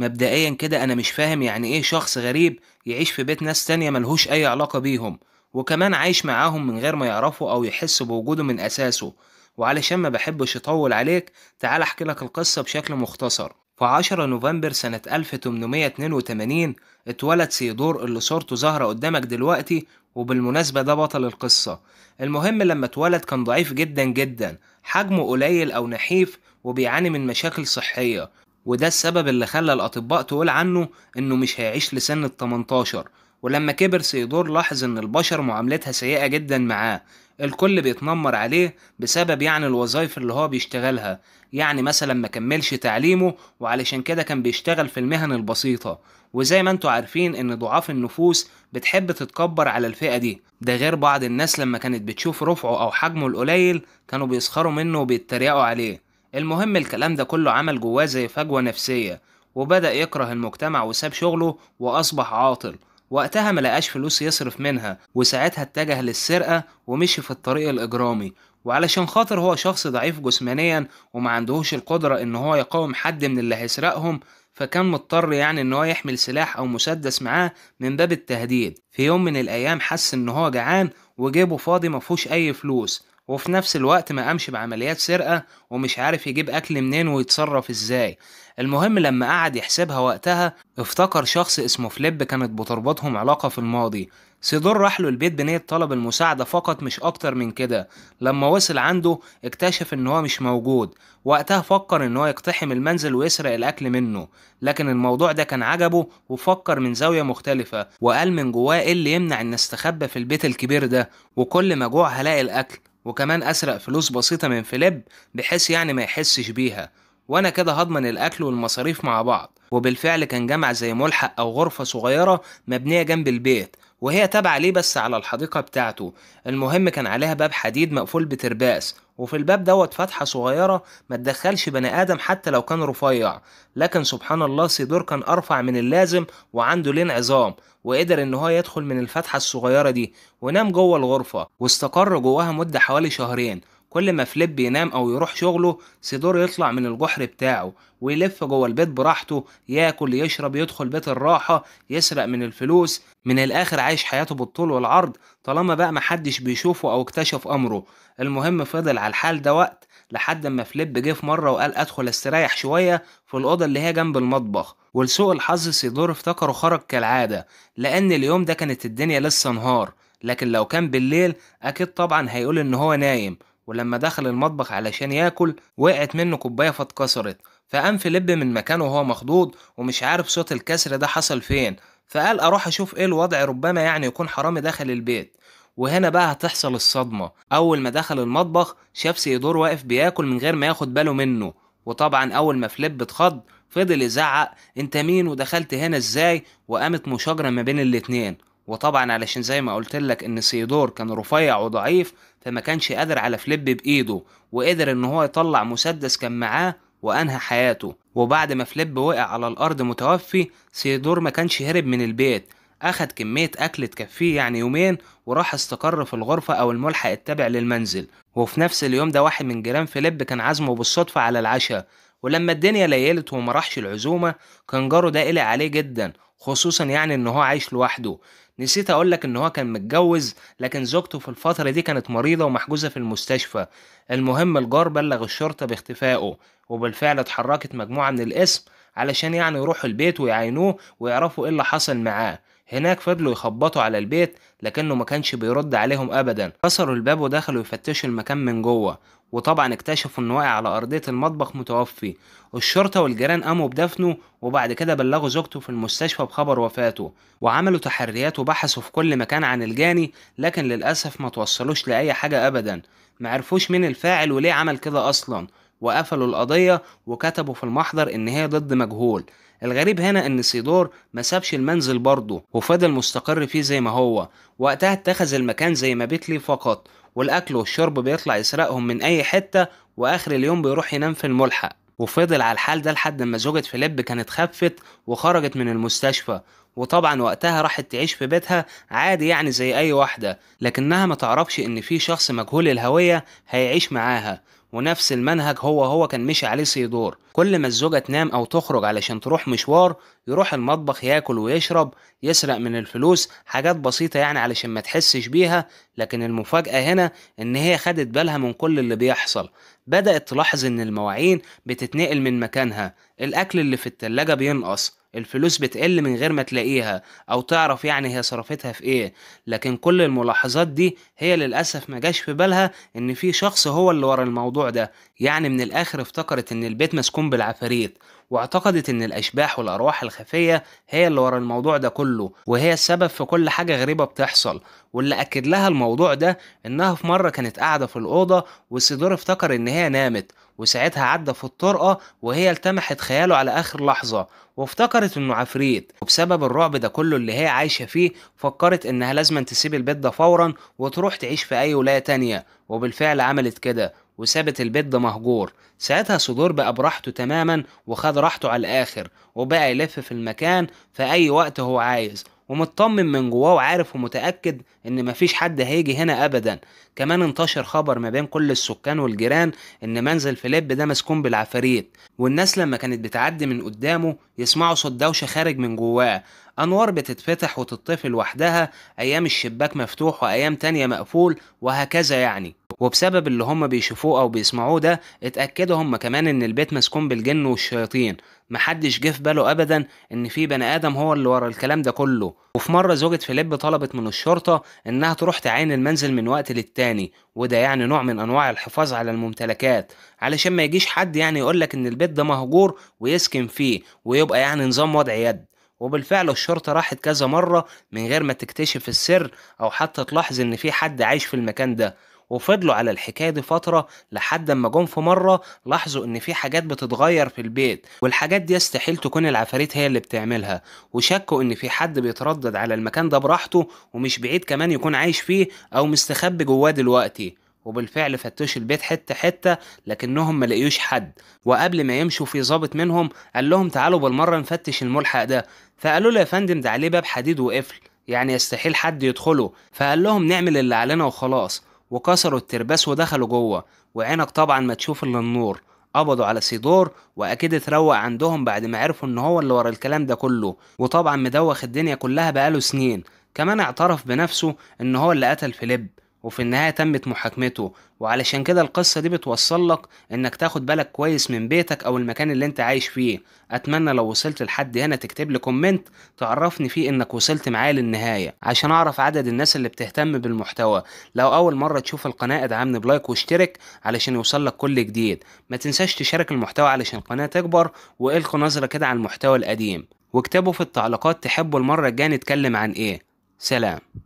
مبدئيا كده أنا مش فاهم يعني إيه شخص غريب يعيش في بيت ناس تانية ملهوش أي علاقة بيهم وكمان عايش معاهم من غير ما يعرفوا أو يحسوا بوجوده من أساسه وعلشان ما بحبش أطول عليك تعال أحكي لك القصة بشكل مختصر في 10 نوفمبر سنة 1882 اتولد سيدور اللي صورته ظاهرة قدامك دلوقتي وبالمناسبة ده بطل القصة المهم لما اتولد كان ضعيف جدا جدا حجمه قليل أو نحيف وبيعاني من مشاكل صحية وده السبب اللي خلى الأطباء تقول عنه إنه مش هيعيش لسن ال 18 ولما كبر سيدور لاحظ إن البشر معاملتها سيئة جدا معاه الكل بيتنمر عليه بسبب يعني الوظائف اللي هو بيشتغلها يعني مثلا ما كملش تعليمه وعلشان كده كان بيشتغل في المهن البسيطة وزي ما انتوا عارفين ان ضعاف النفوس بتحب تتكبر على الفئة دي ده غير بعض الناس لما كانت بتشوف رفعه او حجمه القليل كانوا بيسخروا منه وبيتريقوا عليه المهم الكلام ده كله عمل جواه زي فجوة نفسية وبدأ يكره المجتمع وساب شغله وأصبح عاطل وقتها ملقاش فلوس يصرف منها وساعتها اتجه للسرقة ومشي في الطريق الإجرامي وعلشان خاطر هو شخص ضعيف جسمانيا وما عندهوش القدرة ان هو يقاوم حد من اللي هيسرقهم فكان مضطر يعني ان هو يحمل سلاح او مسدس معاه من باب التهديد في يوم من الايام حس ان هو جعان وجيبه فاضي مفهوش اي فلوس وفي نفس الوقت ما قامش بعمليات سرقة ومش عارف يجيب أكل منين ويتصرف إزاي المهم لما قعد يحسبها وقتها افتكر شخص اسمه فليب كانت بتربطهم علاقة في الماضي سيدور راح له البيت بنية طلب المساعدة فقط مش أكتر من كده لما وصل عنده اكتشف إن هو مش موجود وقتها فكر إن هو يقتحم المنزل ويسرق الأكل منه لكن الموضوع ده كان عجبه وفكر من زاوية مختلفة وقال من جواه إيه اللي يمنع إن استخبى في البيت الكبير ده وكل ما جوع هلاقي الأكل وكمان اسرق فلوس بسيطه من فليب بحيث يعني ما يحسش بيها وانا كده هضمن الاكل والمصاريف مع بعض وبالفعل كان جمع زي ملحق او غرفه صغيره مبنيه جنب البيت وهي تابعه ليه بس على الحديقه بتاعته المهم كان عليها باب حديد مقفول بترباس وفي الباب دوت فتحة صغيرة ما تدخلش بني آدم حتى لو كان رفيع لكن سبحان الله سيدور كان أرفع من اللازم وعنده لين عظام وقدر إن هو يدخل من الفتحة الصغيرة دي ونام جوه الغرفة واستقر جواها مدة حوالي شهرين كل ما فليب ينام او يروح شغله سيدور يطلع من الجحر بتاعه ويلف جوه البيت براحته ياكل يشرب يدخل بيت الراحه يسرق من الفلوس من الاخر عايش حياته بالطول والعرض طالما بقى محدش بيشوفه او اكتشف امره المهم فضل على الحال ده وقت لحد ما فليب جه في مره وقال ادخل استريح شويه في الاوضه اللي هي جنب المطبخ ولسوء الحظ سيدور افتكره خرج كالعاده لان اليوم ده كانت الدنيا لسه نهار لكن لو كان بالليل اكيد طبعا هيقول ان هو نايم ولما دخل المطبخ علشان ياكل وقعت منه كوباية فاتكسرت فقام فيليب من مكانه وهو مخضوض ومش عارف صوت الكسر ده حصل فين فقال اروح اشوف ايه الوضع ربما يعني يكون حرامي داخل البيت وهنا بقى هتحصل الصدمة أول ما دخل المطبخ شاف سيدور واقف بياكل من غير ما ياخد باله منه وطبعا أول ما فليب اتخض فضل يزعق انت مين ودخلت هنا ازاي وقامت مشاجرة ما بين الاتنين وطبعا علشان زي ما قلت لك ان سيدور كان رفيع وضعيف فما كانش قادر على فليب بايده وقدر ان هو يطلع مسدس كان معاه وانهى حياته وبعد ما فليب وقع على الارض متوفي سيدور ما كانش هرب من البيت اخد كمية اكل تكفيه يعني يومين وراح استقر في الغرفة او الملحق التابع للمنزل وفي نفس اليوم ده واحد من جيران فليب كان عازمه بالصدفة على العشاء ولما الدنيا ليلت وما راحش العزومة كان جاره ده قلق عليه جدا خصوصا يعني ان هو عايش لوحده نسيت اقول لك ان هو كان متجوز لكن زوجته في الفترة دي كانت مريضة ومحجوزة في المستشفى المهم الجار بلغ الشرطة باختفائه وبالفعل اتحركت مجموعة من الاسم علشان يعني يروحوا البيت ويعينوه ويعرفوا ايه اللي حصل معاه هناك فضلوا يخبطوا على البيت لكنه ما كانش بيرد عليهم ابدا كسروا الباب ودخلوا يفتشوا المكان من جوه وطبعا اكتشفوا انه واقع على ارضيه المطبخ متوفي الشرطه والجيران قاموا بدفنه وبعد كده بلغوا زوجته في المستشفى بخبر وفاته وعملوا تحريات وبحثوا في كل مكان عن الجاني لكن للاسف ما توصلوش لاي حاجه ابدا معرفوش مين الفاعل وليه عمل كده اصلا وقفلوا القضية وكتبوا في المحضر إن هي ضد مجهول الغريب هنا إن سيدور ما سابش المنزل برضه وفضل مستقر فيه زي ما هو وقتها اتخذ المكان زي ما بيت ليه فقط والاكل والشرب بيطلع يسرقهم من اي حته واخر اليوم بيروح ينام في الملحق وفضل على الحال ده لحد ما زوجة فيليب كانت خفت وخرجت من المستشفى وطبعا وقتها راحت تعيش في بيتها عادي يعني زي اي واحدة لكنها ما تعرفش ان في شخص مجهول الهوية هيعيش معاها ونفس المنهج هو هو كان مشي عليه سيدور كل ما الزوجة تنام أو تخرج علشان تروح مشوار يروح المطبخ ياكل ويشرب يسرق من الفلوس حاجات بسيطة يعني علشان ما تحسش بيها لكن المفاجأة هنا إن هي خدت بالها من كل اللي بيحصل بدأت تلاحظ إن المواعين بتتنقل من مكانها الأكل اللي في التلاجة بينقص الفلوس بتقل من غير ما تلاقيها او تعرف يعني هي صرفتها في ايه لكن كل الملاحظات دي هي للاسف ما جاش في بالها ان في شخص هو اللي ورا الموضوع ده يعني من الاخر افتكرت ان البيت مسكون بالعفاريت واعتقدت ان الاشباح والارواح الخفيه هي اللي ورا الموضوع ده كله وهي السبب في كل حاجه غريبه بتحصل واللي اكد لها الموضوع ده انها في مره كانت قاعده في الاوضه والسدور افتكر ان هي نامت وساعتها عدى في الطرقة وهي التمحت خياله على آخر لحظة وافتكرت إنه عفريت وبسبب الرعب ده كله اللي هي عايشة فيه فكرت إنها لازم تسيب البيت ده فورا وتروح تعيش في أي ولاية تانية وبالفعل عملت كده وسابت البيت ده مهجور ساعتها صدور بقى براحته تماما وخد راحته على الآخر وبقى يلف في المكان في أي وقت هو عايز ومطمن من جواه وعارف ومتأكد إن مفيش حد هيجي هنا أبدا كمان انتشر خبر ما بين كل السكان والجيران إن منزل فيليب ده مسكون بالعفاريت والناس لما كانت بتعدي من قدامه يسمعوا صوت دوشة خارج من جواه أنوار بتتفتح وتتطفي لوحدها أيام الشباك مفتوح وأيام تانية مقفول وهكذا يعني وبسبب اللي هم بيشوفوه او بيسمعوه ده اتاكدوا هم كمان ان البيت مسكون بالجن والشياطين محدش جه في باله ابدا ان في بني ادم هو اللي ورا الكلام ده كله وفي مره زوجة فيليب طلبت من الشرطه انها تروح تعين المنزل من وقت للتاني وده يعني نوع من انواع الحفاظ على الممتلكات علشان ما يجيش حد يعني يقولك ان البيت ده مهجور ويسكن فيه ويبقى يعني نظام وضع يد وبالفعل الشرطة راحت كذا مرة من غير ما تكتشف السر أو حتى تلاحظ إن في حد عايش في المكان ده وفضلوا على الحكاية دي فترة لحد ما جم في مرة لاحظوا إن في حاجات بتتغير في البيت والحاجات دي يستحيل تكون العفاريت هي اللي بتعملها وشكوا إن في حد بيتردد على المكان ده براحته ومش بعيد كمان يكون عايش فيه أو مستخبي جواه دلوقتي وبالفعل فتشوا البيت حتة حتة لكنهم ما لقيوش حد وقبل ما يمشوا في ظابط منهم قال لهم تعالوا بالمرة نفتش الملحق ده فقالوا له يا فندم ده عليه باب حديد وقفل يعني يستحيل حد يدخله فقال لهم نعمل اللي علينا وخلاص وكسروا الترباس ودخلوا جوه وعينك طبعا ما تشوف الا النور قبضوا على سيدور واكيد اتروق عندهم بعد ما عرفوا ان هو اللي ورا الكلام ده كله وطبعا مدوخ الدنيا كلها بقاله سنين كمان اعترف بنفسه ان هو اللي قتل فيليب وفي النهاية تمت محاكمته وعلشان كده القصة دي بتوصل لك انك تاخد بالك كويس من بيتك او المكان اللي انت عايش فيه اتمنى لو وصلت لحد هنا تكتب لي كومنت تعرفني فيه انك وصلت معايا للنهاية عشان اعرف عدد الناس اللي بتهتم بالمحتوى لو اول مرة تشوف القناة ادعمني بلايك واشترك علشان يوصل لك كل جديد ما تنساش تشارك المحتوى علشان القناة تكبر والقوا نظرة كده على المحتوى القديم واكتبوا في التعليقات تحبوا المرة الجاية نتكلم عن ايه سلام